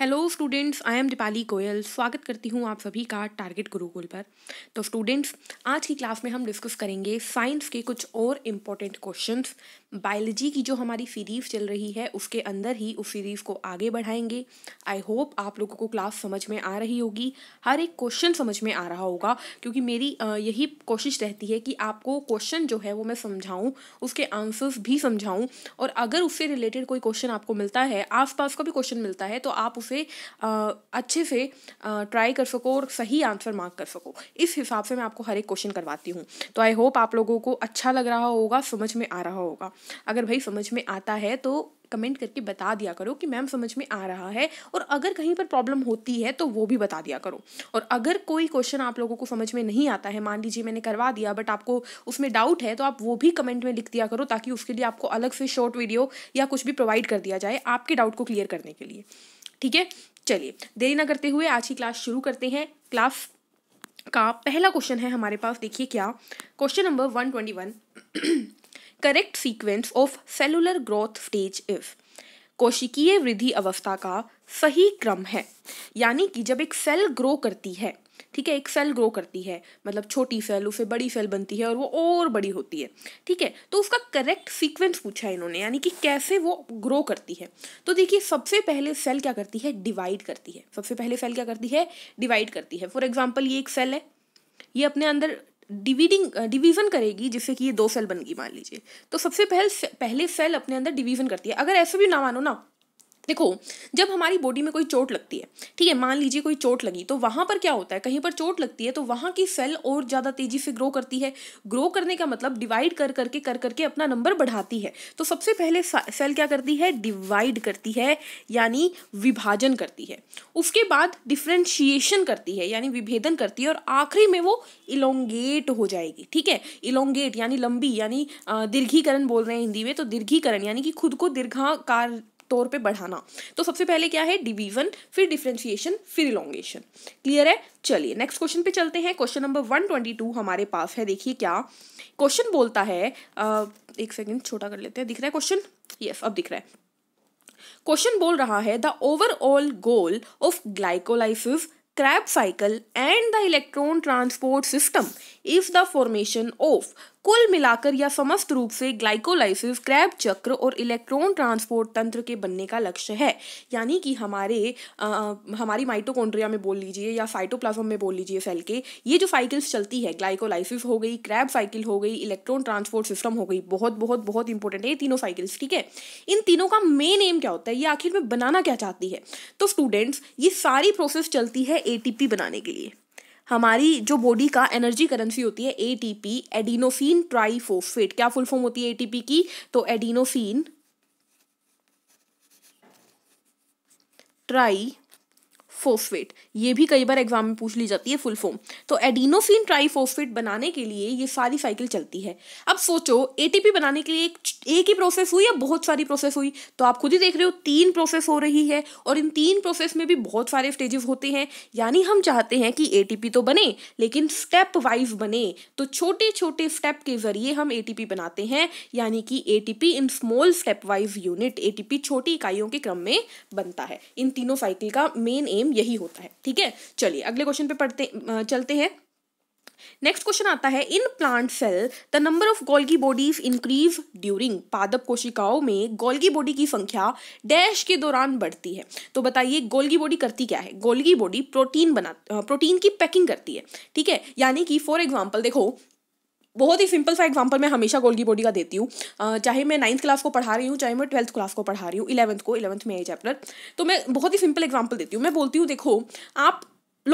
hello students I am Deepali Goyal स्वागत करती हूँ आप सभी का टारगेट गुरुकुल पर तो स्टूडेंट्स आज की क्लास में हम डिस्कस करेंगे साइंस के कुछ और इम्पोर्टेंट क्वेश्चंस बायोलॉजी की जो हमारी सीरीज़ चल रही है उसके अंदर ही उस सीरीज़ को आगे बढ़ाएंगे आई होप आप लोगों को क्लास समझ में आ रही होगी हर एक क्वेश्चन समझ में आ रहा होगा क्योंकि मेरी यही कोशिश रहती है कि आपको क्वेश्चन जो है वो मैं समझाऊँ उसके आंसर्स भी समझाऊँ और अगर उससे रिलेटेड कोई क्वेश्चन आपको मिलता है आस का भी क्वेश्चन मिलता है तो आप उस उसे आ, अच्छे से ट्राई कर सको और सही आंसर मार्क कर सको इस हिसाब से मैं आपको हर एक क्वेश्चन करवाती हूँ तो आई होप आप लोगों को अच्छा लग रहा होगा समझ में आ रहा होगा अगर भाई समझ में आता है तो कमेंट करके बता दिया करो कि मैम समझ में आ रहा है और अगर कहीं पर प्रॉब्लम होती है तो वो भी बता दिया करो और अगर कोई क्वेश्चन आप लोगों को समझ में नहीं आता है मान लीजिए मैंने करवा दिया बट आपको उसमें डाउट है तो आप वो भी कमेंट में लिख दिया करो ताकि उसके लिए आपको अलग से शॉर्ट वीडियो या कुछ भी प्रोवाइड कर दिया जाए आपके डाउट को क्लियर करने के लिए ठीक है चलिए देरी ना करते हुए आज की क्लास शुरू करते हैं क्लास का पहला क्वेश्चन है हमारे पास देखिए क्या question number one twenty one correct sequence of cellular growth stage if कोशिकीय वृद्धि अवस्था का सही क्रम है यानी कि जब एक सेल ग्रो करती है ठीक है एक सेल ग्रो करती है मतलब छोटी सेल उससे बड़ी सेल बनती है और वो और बड़ी होती है ठीक है तो उसका करेक्ट सीक्वेंस पूछा है इन्होंने यानी कि कैसे वो ग्रो करती है तो देखिए सबसे पहले सेल क्या करती है डिवाइड करती है सबसे पहले सेल क्या करती है डिवाइड करती है फॉर एग्जाम्पल ये एक सेल है ये अपने अंदर डिविडिंग डिवीजन करेगी जिससे कि ये दो सेल बन गई मान लीजिए तो सबसे पहले पहले सेल अपने अंदर डिवीजन करती है अगर ऐसे भी ना मानो ना देखो जब हमारी बॉडी में कोई चोट लगती है ठीक है मान लीजिए कोई चोट लगी तो वहाँ पर क्या होता है कहीं पर चोट लगती है तो वहाँ की सेल और ज़्यादा तेज़ी से ग्रो करती है ग्रो करने का मतलब डिवाइड कर करके कर करके अपना नंबर बढ़ाती है तो सबसे पहले सेल क्या करती है डिवाइड करती है यानी विभाजन करती है उसके बाद डिफ्रेंशिएशन करती है यानी विभेदन करती है और आखिरी में वो इलोंगेट हो जाएगी ठीक है इलोंगेट यानी लंबी यानी दीर्घीकरण बोल रहे हैं हिंदी में तो दीर्घीकरण यानी कि खुद को दीर्घाकार तौर पे बढ़ाना तो सबसे पहले क्या है डिवीजन फिर डिफ्रेंशिएशन फिर इलोंगेशन क्लियर है चलिए नेक्स्ट क्वेश्चन पे चलते हैं question number one twenty two हमारे पास है देखिए क्या क्वेश्चन बोलता है आ, एक सेकेंड छोटा कर लेते हैं दिख रहा है क्वेश्चन यस अब दिख रहा है क्वेश्चन बोल रहा है the overall goal of glycolysis Krebs cycle and the electron transport system is the formation of कुल मिलाकर या समस्त रूप से ग्लाइकोलाइसिस क्रैब चक्र और इलेक्ट्रॉन ट्रांसपोर्ट तंत्र के बनने का लक्ष्य है यानी कि हमारे आ, हमारी माइटोकॉन्ड्रिया में बोल लीजिए या साइटोप्लाज्म में बोल लीजिए सेल के ये जो साइकिल्स चलती है ग्लाइकोलाइसिस हो गई क्रैब साइकिल हो गई इलेक्ट्रॉन ट्रांसपोर्ट सिस्टम हो गई बहुत बहुत बहुत इंपॉर्टेंट है ये तीनों साइकिल्स ठीक है इन तीनों का मेन एम क्या होता है ये आखिर में बनाना क्या चाहती है तो स्टूडेंट्स ये सारी प्रोसेस चलती है एटीपी बनाने के लिए हमारी जो बॉडी का एनर्जी करेंसी होती है एटीपी एडिनोफिन ट्राइफोफेट क्या फुल फॉर्म होती है एटीपी की तो एडिनोफिन ट्राई फोस्फेट ये भी कई बार एग्जाम में पूछ ली जाती है फुल फॉर्म तो एडिनोसिन ट्राइफोस्फेट बनाने के लिए ये सारी साइकिल चलती है अब सोचो एटीपी बनाने के लिए एक, एक ही प्रोसेस हुई या बहुत सारी प्रोसेस हुई तो आप खुद ही देख रहे हो तीन प्रोसेस हो रही है और इन तीन प्रोसेस में भी बहुत सारे स्टेजेस होते हैं यानी हम चाहते हैं कि ए तो बने लेकिन स्टेप वाइज बने तो छोटे छोटे स्टेप के जरिए हम ए बनाते हैं यानी कि a in small stepwise unit ए छोटी इकाइयों के क्रम में बनता है इन तीनों साइकिल का मेन एम सेम यही होता है ठीक है चलिए अगले क्वेश्चन पे पढ़ते चलते हैं नेक्स्ट क्वेश्चन आता है in plant cell the number of Golgi bodies increase during पादप कोशिकाओं में गोल्गी बॉडी की संख्या डैश के दौरान बढ़ती है तो बताइए गोल्गी बॉडी करती क्या है गोल्गी बॉडी प्रोटीन बना प्रोटीन की पैकिंग करती है ठीक है यानी कि फॉर एग्जांपल देखो बहुत ही सिंपल सा एग्जांपल मैं हमेशा गोल्गी बॉडी का देती हूँ चाहे मैं नाइन्थ क्लास को पढ़ा रही हूँ चाहे मैं ट्वेल्थ क्लास को पढ़ा रही हूँ इलेवंथ को इलेवंथ में ये चैप्टर तो मैं बहुत ही सिंपल एग्जाम्पल देती हूँ मैं बोलती हूँ देखो आप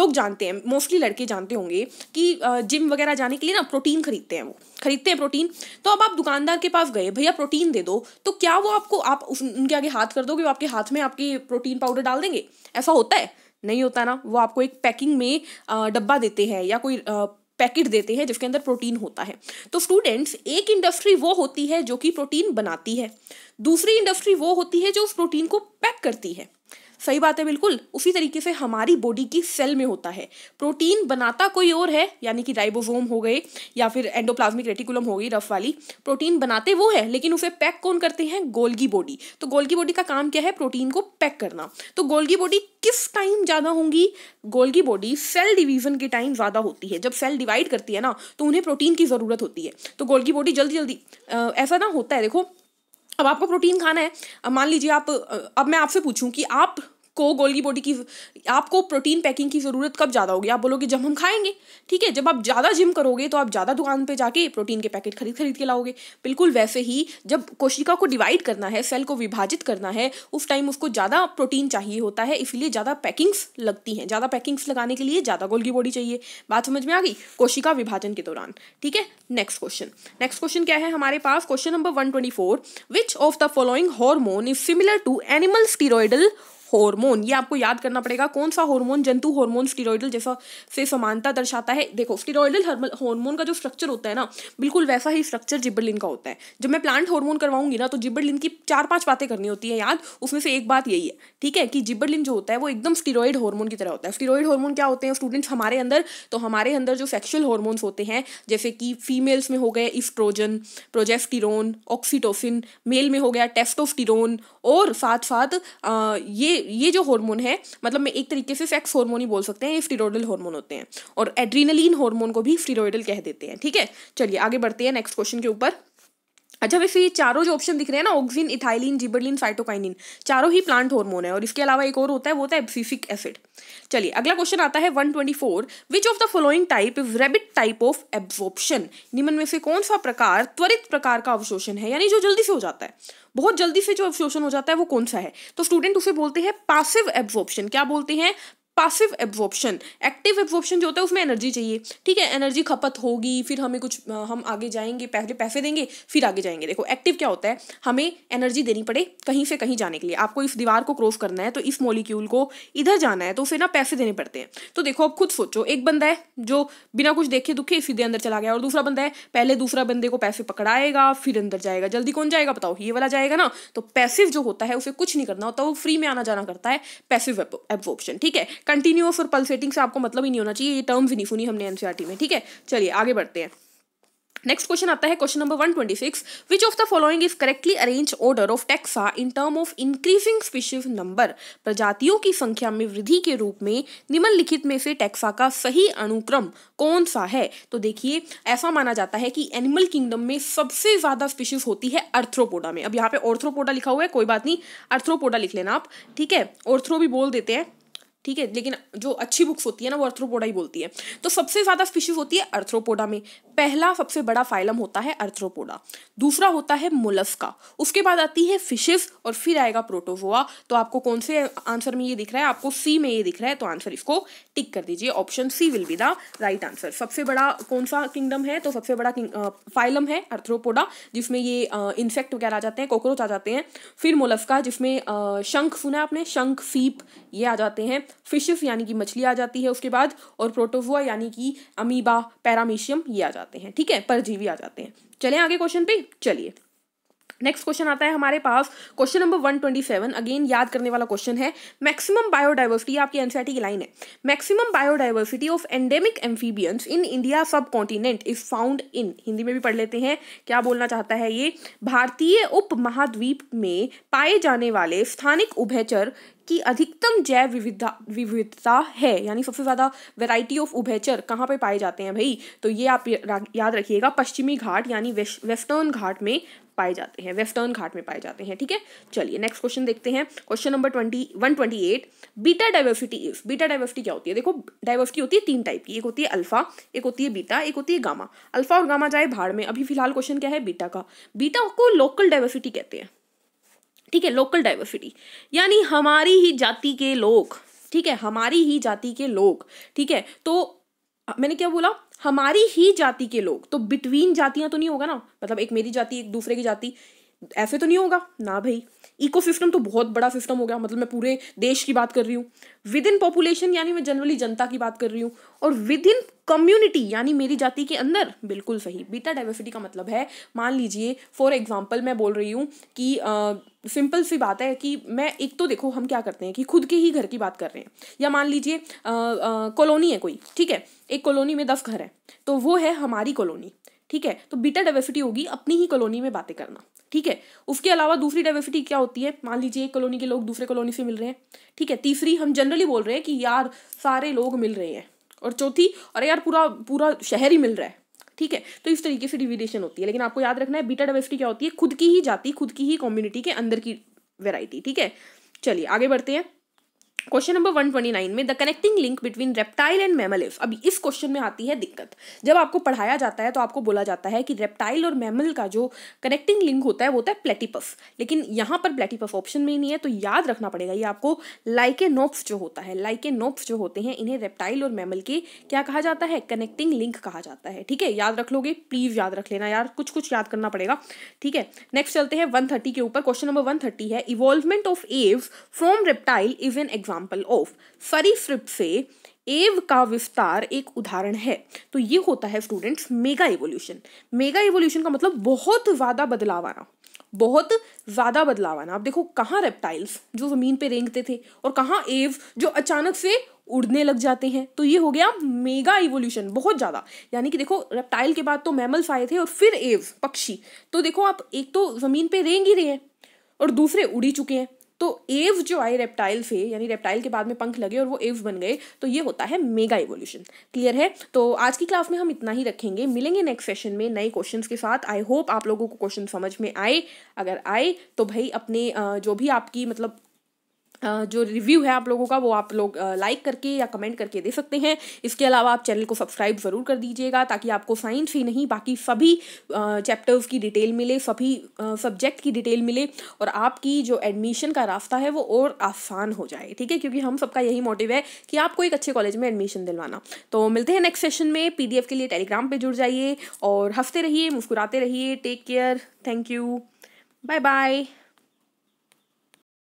लोग जानते हैं मोस्टली लड़के जानते होंगे कि जिम वगैरह जाने के लिए ना प्रोटीन खरीदते हैं वो खरीदते हैं प्रोटीन तो अब आप दुकानदार के पास गए भैया प्रोटीन दे दो तो क्या वो आपको आप उस, उनके आगे हाथ कर दोगे वो आपके हाथ में आपके प्रोटीन पाउडर डाल देंगे ऐसा होता है नहीं होता ना वो आपको एक पैकिंग में डब्बा देते हैं या कोई पैकेट देते हैं जिसके अंदर प्रोटीन होता है तो स्टूडेंट्स एक इंडस्ट्री वो होती है जो कि प्रोटीन बनाती है दूसरी इंडस्ट्री वो होती है जो उस प्रोटीन को पैक करती है सही बात है बिल्कुल उसी तरीके से हमारी बॉडी की सेल में होता है प्रोटीन बनाता कोई और है यानी कि राइबोसोम हो गए या फिर एंडोप्लाज्मिक रेटिकुलम हो गई रफ वाली प्रोटीन बनाते वो है लेकिन उसे पैक कौन करते हैं गोल्गी बॉडी तो गोल्गी बॉडी का काम क्या है प्रोटीन को पैक करना तो गोल्गी बॉडी किस टाइम ज़्यादा होंगी गोल्गी बॉडी सेल डिवीजन के टाइम ज़्यादा होती है जब सेल डिवाइड करती है ना तो उन्हें प्रोटीन की ज़रूरत होती है तो गोल्गी बॉडी जल्दी जल्दी ऐसा ना होता है देखो अब आपको प्रोटीन खाना है मान लीजिए आप अब मैं आपसे पूछूं कि आप को गोलगी बॉडी की आपको प्रोटीन पैकिंग की ज़रूरत कब ज़्यादा होगी आप बोलोगे जब हम खाएंगे ठीक है जब आप ज़्यादा जिम करोगे तो आप ज़्यादा दुकान पर जाके प्रोटीन के पैकेट खरीद खरीद के लाओगे बिल्कुल वैसे ही जब कोशिका को डिवाइड करना है सेल को विभाजित करना है उस टाइम उसको ज़्यादा प्रोटीन चाहिए होता है इसलिए ज़्यादा पैकिंग्स लगती हैं ज़्यादा पैकिंग्स लगाने के लिए ज़्यादा गोल्गी बॉडी चाहिए बात समझ में आ गई कोशिका विभाजन के दौरान ठीक है नेक्स्ट क्वेश्चन नेक्स्ट क्वेश्चन क्या है हमारे पास question number one twenty four which of the following hormone is similar to animal steroidal hormone ये आपको याद करना पड़ेगा कौन सा हार्मोन जंतु हार्मोन स्टीरोइडल जैसा से समानता दर्शाता है देखो स्टीरोइडल हार्मोन का जो स्ट्रक्चर होता है ना बिल्कुल वैसा ही स्ट्रक्चर जिबरलिन का होता है जब मैं प्लांट हार्मोन करवाऊंगी ना तो जिबरलिन की चार पांच बातें करनी होती है याद उसमें से एक बात यही है ठीक है कि जिबरलिन जो होता है वो एकदम स्टीरोइड हार्मोन की तरह होता है स्टीरोइड हार्मोन क्या होते हैं स्टूडेंट्स हमारे अंदर तो हमारे अंदर जो सेक्शुअल हार्मोन्स होते हैं जैसे कि फीमेल्स में हो गए इस्ट्रोजन प्रोजेस्टिरोन ऑक्सीटोसिन मेल में हो गया टेस्टोस्टिरोन और साथ साथ ये ये जो हार्मोन है मतलब मैं एक तरीके से सेक्स हार्मोन ही बोल सकते हैं ये फ्रीरोडल हार्मोन होते हैं और एड्रीनलिन हार्मोन को भी फ्रीरोइडल कह देते हैं ठीक है चलिए आगे बढ़ते हैं नेक्स्ट क्वेश्चन के ऊपर अच्छा वैसे ये चारों जो ऑप्शन दिख रहे हैं ना ऑक्सिन इथाइलिन जिबरलिन साइटोकाइनिन चारों ही प्लांट हार्मोन है और इसके अलावा एक और होता है वो होता है एब्सिसिक एसिड चलिए अगला क्वेश्चन आता है 124 which of the following type is rabbit type of absorption निम्न में से कौन सा प्रकार त्वरित प्रकार का अवशोषण है यानी जो जल्दी से हो जाता है बहुत जल्दी से जो अवशोषण हो जाता है वो कौन सा है तो स्टूडेंट उसे बोलते हैं पासिव एब्जॉर्प्शन क्या बोलते हैं पासिव एब्जॉर्प्शन एक्टिव एब्जॉर्प्शन जो होता है उसमें एनर्जी चाहिए ठीक है एनर्जी खपत होगी फिर हमें कुछ हम आगे जाएंगे पहले पैसे देंगे फिर आगे जाएंगे देखो एक्टिव क्या होता है हमें एनर्जी देनी पड़े कहीं से कहीं जाने के लिए आपको इस दीवार को क्रॉस करना है तो इस मोलिक्यूल को इधर जाना है तो उसे ना पैसे देने पड़ते हैं तो देखो अब खुद सोचो एक बंदा है जो बिना कुछ देखे दुखे सीधे अंदर चला गया और दूसरा बंदा है पहले दूसरा बंदे को पैसे पकड़ाएगा फिर अंदर जाएगा जल्दी कौन जाएगा बताओ ये वाला जाएगा ना तो पैसिव जो होता है उसे कुछ नहीं करना होता वो फ्री में आना जाना करता है पैसिव एब्जॉर्प्शन ठीक है कंटिन्यूस और पल्सेटिंग से आपको मतलब ही नहीं होना चाहिए ये टर्म्स नहीं सुनी हमने एनसीईआरटी में ठीक है चलिए आगे बढ़ते हैं नेक्स्ट क्वेश्चन आता है question number 126 which of the following is correctly arrange order of taxa in term of increasing species number प्रजातियों की संख्या में वृद्धि के रूप में निम्नलिखित में से टैक्सा का सही अनुक्रम कौन सा है तो देखिए ऐसा माना जाता है कि एनिमल किंगडम में सबसे ज्यादा स्पीशीज होती है अर्थ्रोपोडा में अब यहाँ पे ऑर्थ्रोपोडा लिखा हुआ है कोई बात नहीं अर्थ्रोपोडा लिख लेना आप ठीक है ऑर्थ्रो भी बोल देते हैं ठीक है लेकिन जो अच्छी बुक्स होती है ना वो अर्थ्रोपोडा ही बोलती है तो सबसे ज़्यादा स्पीशीज़ होती है अर्थ्रोपोडा में पहला सबसे बड़ा फाइलम होता है अर्थ्रोपोडा दूसरा होता है मुलस्का उसके बाद आती है फिशेज और फिर आएगा प्रोटोजोआ तो आपको कौन से आंसर में ये दिख रहा है आपको सी में ये दिख रहा है तो आंसर इसको टिक कर दीजिए option C will be the right answer सबसे बड़ा कौन सा किंगडम है तो सबसे बड़ा फाइलम है अर्थ्रोपोडा जिसमें ये इंसेक्ट वगैरह आ जाते हैं कॉकरोच आ जाते हैं फिर मुलस्का जिसमें शंख सुना है आपने शंख सीप ये आ जाते हैं फिशेस यानी कि मछली आ जाती है उसके बाद और प्रोटोजुआ यानी कि अमीबा पैरामीशियम ये आ जाते हैं ठीक है परजीवी आ जाते हैं चले आगे क्वेश्चन पे चलिए नेक्स्ट क्वेश्चन आता है हमारे पास क्वेश्चन नंबर 127 अगेन याद करने वाला क्वेश्चन है मैक्सिमम बायोडाइवर्सिटी आपकी एनसीआरटी की लाइन है maximum biodiversity of endemic amphibians in India subcontinent is found in Hindi में भी पढ़ लेते हैं क्या बोलना चाहता है ये भारतीय उप में पाए जाने वाले स्थानिक उभयचर की अधिकतम जैव विविधता विविधता है यानी सबसे ज़्यादा वैरायटी ऑफ उभयचर कहाँ पर पाए जाते हैं भाई तो ये आप याद रखिएगा पश्चिमी घाट यानी वेस्टर्न घाट में पाए जाते हैं वेस्टर्न घाट में पाए जाते हैं ठीक है चलिए नेक्स्ट क्वेश्चन देखते हैं question number twenty one twenty eight beta diversity is beta diversity क्या होती है देखो डाइवर्सिटी होती है तीन टाइप की एक होती है अल्फा एक होती है बीटा एक होती है गामा अल्फा और गामा जाए भाड़ में अभी फिलहाल क्वेश्चन क्या है बीटा का बीटा को लोकल डाइवर्सिटी कहते हैं ठीक है लोकल डाइवर्सिटी यानी हमारी ही जाति के लोग ठीक है हमारी ही जाति के लोग ठीक है तो मैंने क्या बोला हमारी ही जाति के लोग तो बिटवीन जातियां तो नहीं होगा ना मतलब एक मेरी जाति एक दूसरे की जाति ऐसे तो नहीं होगा ना भाई इकोसिस्टम तो बहुत बड़ा सिस्टम हो गया मतलब मैं पूरे देश की बात कर रही हूँ विद इन पॉपुलेशन यानी मैं जनरली जनता की बात कर रही हूँ और विद इन कम्युनिटी यानी मेरी जाति के अंदर बिल्कुल सही बीटा डाइवर्सिटी का मतलब है मान लीजिए फॉर एग्जाम्पल मैं बोल रही हूँ कि सिंपल सी बात है कि मैं एक तो देखो हम क्या करते हैं कि खुद के ही घर की बात कर रहे हैं या मान लीजिए कॉलोनी है कोई ठीक है एक कॉलोनी में दस घर है तो वो है हमारी कॉलोनी ठीक है तो बीटा डाइवर्सिटी होगी अपनी ही कॉलोनी में बातें करना ठीक है उसके अलावा दूसरी डाइवर्सिटी क्या होती है मान लीजिए एक कॉलोनी के लोग दूसरे कॉलोनी से मिल रहे हैं ठीक है तीसरी हम जनरली बोल रहे हैं कि यार सारे लोग मिल रहे हैं और चौथी अरे यार पूरा पूरा शहर ही मिल रहा है ठीक है तो इस तरीके से डिविडेशन होती है लेकिन आपको याद रखना है बीटा डाइवर्सिटी क्या होती है खुद की ही जाति खुद की ही कम्युनिटी के अंदर की वेराइटी ठीक है चलिए आगे बढ़ते हैं क्वेश्चन नंबर 129 में the connecting link between reptile and mammal अभी इस क्वेश्चन में आती है दिक्कत जब आपको पढ़ाया जाता है तो आपको बोला जाता है कि रेप्टाइल और मैमल का जो कनेक्टिंग लिंक होता है वो होता है प्लेटिपस लेकिन यहाँ पर प्लेटिपस ऑप्शन में ही नहीं है तो याद रखना पड़ेगा ये आपको लाइकेनोप्स जो होता है लाइकेनोप्स जो होते हैं इन्हें रेप्टाइल और मैमल के क्या कहा जाता है कनेक्टिंग लिंक कहा जाता है ठीक है याद रख लोगे प्लीज याद रख लेना यार कुछ कुछ याद करना पड़ेगा ठीक है नेक्स्ट चलते हैं वन के ऊपर क्वेश्चन नंबर वन है इवॉल्वमेंट ऑफ एव from reptile is an exam example of सरीफ्रिप से एव का विस्तार एक उदाहरण है तो ये होता है students mega evolution mega evolution का मतलब बहुत ज़्यादा बदलाव आना बहुत ज़्यादा बदलाव आना आप देखो कहाँ रेप्टाइल्स जो ज़मीन पे रेंगते थे और कहाँ एव जो अचानक से उड़ने लग जाते हैं तो ये हो गया मेगा इवोल्यूशन बहुत ज़्यादा यानी कि देखो रेप्टाइल के बाद तो मैमल्स आए थे और फिर एव पक्षी तो देखो आप एक तो ज़मीन पे रेंग ही रहे हैं और दूसरे उड़ी चुके हैं तो एव जो आई रेप्टाइल फे यानी रेप्टाइल के बाद में पंख लगे और वो एव बन गए तो ये होता है मेगा इवोल्यूशन क्लियर है तो आज की क्लास में हम इतना ही रखेंगे मिलेंगे नेक्स्ट सेशन में नए क्वेश्चन के साथ आई होप आप लोगों को क्वेश्चन समझ में आए अगर आए तो भाई अपने जो भी आपकी मतलब जो रिव्यू है आप लोगों का वो आप लोग लाइक करके या कमेंट करके दे सकते हैं इसके अलावा आप चैनल को सब्सक्राइब ज़रूर कर दीजिएगा ताकि आपको साइंस ही नहीं बाकी सभी चैप्टर्स की डिटेल मिले सभी सब्जेक्ट की डिटेल मिले और आपकी जो एडमिशन का रास्ता है वो और आसान हो जाए ठीक है क्योंकि हम सबका यही मोटिव है कि आपको एक अच्छे कॉलेज में एडमिशन दिलवाना तो मिलते हैं नेक्स्ट सेशन में पी के लिए टेलीग्राम पर जुड़ जाइए और हंसते रहिए मुस्कुराते रहिए take care thank you bye bye